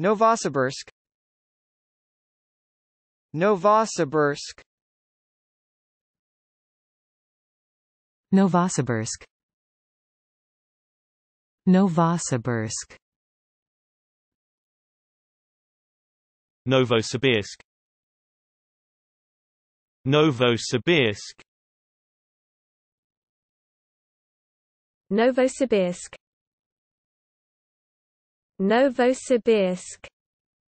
Novosibirsk Novosibirsk Novosibirsk Novosibirsk Novosibirsk Novosibirsk Novosibirsk Novosibirsk